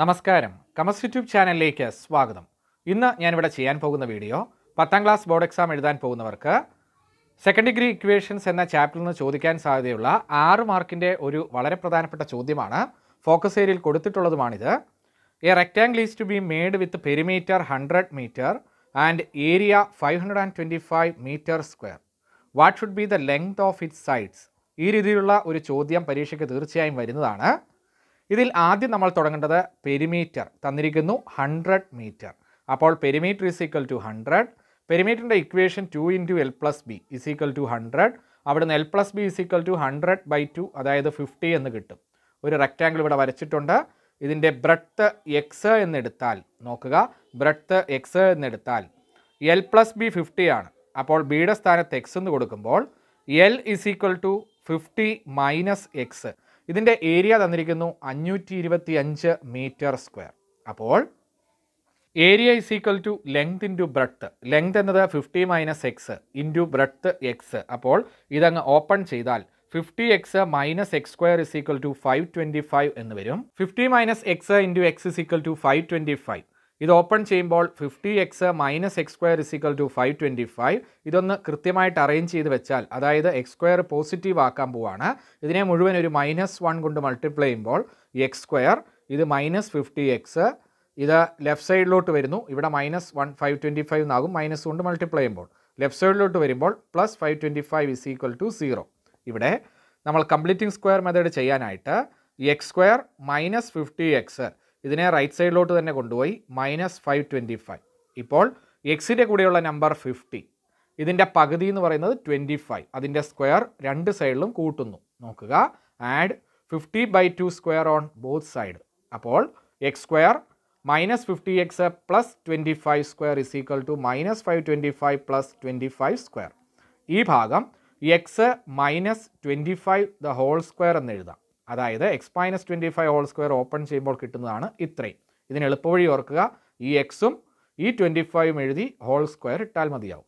നമസ്കാരം കമസ് യൂട്യൂബ് ചാനലിലേക്ക് സ്വാഗതം ഇന്ന് ഞാനിവിടെ ചെയ്യാൻ പോകുന്ന വീഡിയോ പത്താം ക്ലാസ് ബോർഡ് എക്സാം എഴുതാൻ പോകുന്നവർക്ക് സെക്കൻഡ് ഡിഗ്രി ഇക്വേഷൻസ് എന്ന ചാപ്റ്ററിൽ നിന്ന് ചോദിക്കാൻ സാധ്യതയുള്ള ആറ് മാർക്കിൻ്റെ ഒരു വളരെ പ്രധാനപ്പെട്ട ചോദ്യമാണ് ഫോക്കസ് ഏരിയയിൽ കൊടുത്തിട്ടുള്ളതുമാണിത് a rectangle is to be made with perimeter hundred metre and area five hundred and twenty five metre square what should be the length of it sides ഈ രീതിയിലുള്ള ഒരു ചോദ്യം പരീക്ഷയ്ക്ക് തീർച്ചയായും വരുന്നതാണ് ഇതിൽ ആദ്യം നമ്മൾ തുടങ്ങേണ്ടത് പെരിമീറ്റർ തന്നിരിക്കുന്നു ഹൺഡ്രഡ് മീറ്റർ അപ്പോൾ perimeter is equal to hundred പെരിമീറ്ററിൻ്റെ equation two into L plus B is equal to hundred അവിടെ നിന്ന് L plus B is equal to hundred by two അതായത് ഫിഫ്റ്റി എന്ന് കിട്ടും ഒരു റെക്റ്റാങ്കിൾ ഇവിടെ വരച്ചിട്ടുണ്ട് ഇതിൻ്റെ ബ്രെഡ്ത്ത് എക്സ് എന്നെടുത്താൽ നോക്കുക ബ്രെഡ്ത്ത് എക്സ് എന്നെടുത്താൽ എൽ പ്ലസ് ബി ഫിഫ്റ്റി ആണ് അപ്പോൾ ബിയുടെ സ്ഥാനത്ത് എക്സ് എന്ന് കൊടുക്കുമ്പോൾ L is equal to fifty minus x ഇതിൻ്റെ ഏരിയ തന്നിരിക്കുന്നു അഞ്ഞൂറ്റി ഇരുപത്തി അഞ്ച് മീറ്റർ സ്ക്വയർ അപ്പോൾ area is equal to length into breadth length എന്നത് fifty minus x into breadth x അപ്പോൾ ഇതങ്ങ് ഓപ്പൺ ചെയ്താൽ fifty x minus x square is equal to five twenty five എന്ന് വരും fifty minus x into X is equal to five twenty five ഇത് open ചെയ്യുമ്പോൾ fifty x minus x square is equal to five twenty five ഇതൊന്ന് കൃത്യമായിട്ട് arrange ചെയ്ത് വെച്ചാൽ അതായത് X square positive ആക്കാൻ പോവാണ് ഇതിനെ മുഴുവൻ ഒരു മൈനസ് വൺ കൊണ്ട് മൾട്ടിപ്ലൈ ചെയ്യുമ്പോൾ എക്സ് സ്ക്വയർ ഇത് മൈനസ് ഫിഫ്റ്റി എക്സ് ഇത് ലെഫ്റ്റ് സൈഡിലോട്ട് വരുന്നു ഇവിടെ minus one five twenty five എന്നാകും മൈനസ് കൊണ്ട് മൾട്ടിപ്ലൈ ചെയ്യുമ്പോൾ ലെഫ്റ്റ് സൈഡിലോട്ട് വരുമ്പോൾ plus five twenty five is equal to zero ഇവിടെ നമ്മൾ കംപ്ലീറ്റിംഗ് സ്ക്വയർ മെത്തേഡ് ചെയ്യാനായിട്ട് x square minus fifty x ഇതിനെ റൈറ്റ് സൈഡിലോട്ട് തന്നെ കൊണ്ടുപോയി മൈനസ് ഫൈവ് ട്വൻറ്റി ഫൈവ് ഇപ്പോൾ എക്സിൻ്റെ കൂടെയുള്ള നമ്പർ ഫിഫ്റ്റി ഇതിൻ്റെ പകുതി എന്ന് പറയുന്നത് ട്വൻറ്റി ഫൈവ് അതിൻ്റെ സ്ക്വയർ രണ്ട് സൈഡിലും കൂട്ടുന്നു നോക്കുക add fifty by two square on both side അപ്പോൾ x square minus fifty x plus twenty five square is equal to minus five twenty five plus twenty five square ഈ ഭാഗം x minus twenty five the whole square എന്ന് എഴുതാം അതായത് x minus twenty five whole square open ചെയ്യുമ്പോൾ കിട്ടുന്നതാണ് ഇത്രയും ഇതിന് എളുപ്പവഴി ഓർക്കുക ഈ എക്സും ഈ ട്വൻറ്റി ഫൈവും എഴുതി ഹോൾ സ്ക്വയർ ഇട്ടാൽ മതിയാവും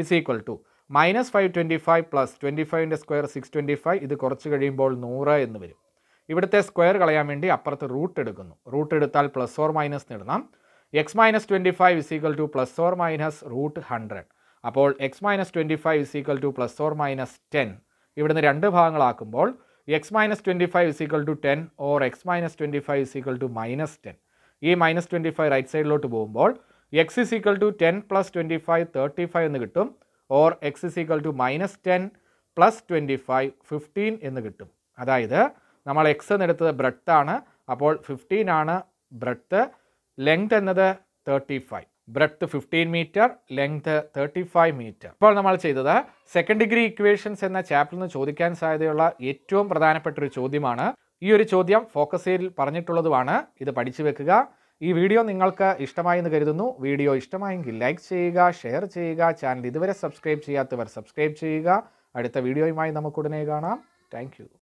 is equal to minus five twenty five plus twenty ഫൈവിൻ്റെ സ്ക്വയർ സിക്സ് ട്വൻറ്റി ഫൈവ് ഇത് കുറച്ച് കഴിയുമ്പോൾ നൂറ് എന്ന് വരും ഇവിടുത്തെ സ്ക്വയർ കളയാൻ വേണ്ടി അപ്പുറത്ത് റൂട്ട് എടുക്കുന്നു റൂട്ട് എടുത്താൽ പ്ലസ് ഓർ മൈനസ് നേടണം x minus twenty five is equal to plus or minus root hundred അപ്പോൾ x minus twenty five is equal to plus or minus ten ഇവിടുന്ന് രണ്ട് ഭാഗങ്ങളാക്കുമ്പോൾ x minus twenty five is equal to ten or x minus twenty five is equal to minus ten ഈ minus twenty five right സൈഡിലോട്ട് പോകുമ്പോൾ x is equal to ten plus twenty five thirty five എന്ന് കിട്ടും or x is equal to minus ten plus twenty five fifteen എന്ന് കിട്ടും അതായത് നമ്മൾ X എന്നെടുത്തത് breadth ആണ് അപ്പോൾ ഫിഫ്റ്റീൻ ആണ് ബ്രെഡ്ത്ത് ലെങ്ത് എന്നത് thirty five breadth fifteen metre length thirty five metre ഇപ്പോൾ നമ്മൾ ചെയ്തത് സെക്കൻഡ് ഡിഗ്രി ഇക്വേഷൻസ് എന്ന ചാപ്റ്ററിൽ നിന്ന് ചോദിക്കാൻ സാധ്യതയുള്ള ഏറ്റവും പ്രധാനപ്പെട്ട ഒരു ചോദ്യമാണ് ഈ ഒരു ചോദ്യം ഫോക്കസ് ചെയ്തിൽ പറഞ്ഞിട്ടുള്ളതുമാണ് ഇത് പഠിച്ചു വെക്കുക ഈ വീഡിയോ നിങ്ങൾക്ക് ഇഷ്ടമായി എന്ന് കരുതുന്നു വീഡിയോ ഇഷ്ടമായെങ്കിൽ ലൈക്ക് ചെയ്യുക ഷെയർ ചെയ്യുക ചാനൽ ഇതുവരെ സബ്സ്ക്രൈബ് ചെയ്യാത്തവർ സബ്സ്ക്രൈബ് ചെയ്യുക അടുത്ത വീഡിയോയുമായി നമുക്ക് ഉടനെ കാണാം താങ്ക്